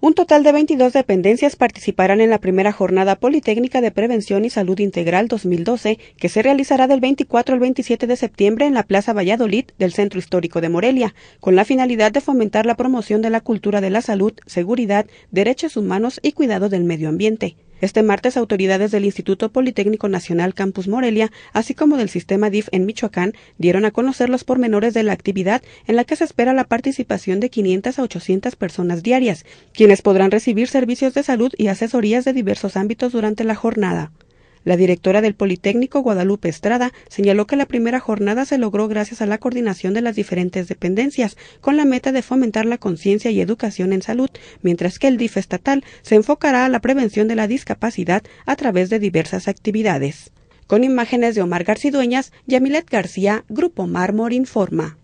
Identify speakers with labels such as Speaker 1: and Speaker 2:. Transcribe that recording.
Speaker 1: Un total de 22 dependencias participarán en la primera jornada Politécnica de Prevención y Salud Integral 2012, que se realizará del 24 al 27 de septiembre en la Plaza Valladolid del Centro Histórico de Morelia, con la finalidad de fomentar la promoción de la cultura de la salud, seguridad, derechos humanos y cuidado del medio ambiente. Este martes, autoridades del Instituto Politécnico Nacional Campus Morelia, así como del sistema DIF en Michoacán, dieron a conocer los pormenores de la actividad en la que se espera la participación de 500 a 800 personas diarias, quienes podrán recibir servicios de salud y asesorías de diversos ámbitos durante la jornada. La directora del Politécnico, Guadalupe Estrada, señaló que la primera jornada se logró gracias a la coordinación de las diferentes dependencias, con la meta de fomentar la conciencia y educación en salud, mientras que el DIF estatal se enfocará a la prevención de la discapacidad a través de diversas actividades. Con imágenes de Omar Garcidueñas, Yamilet García, Grupo Mármor Informa.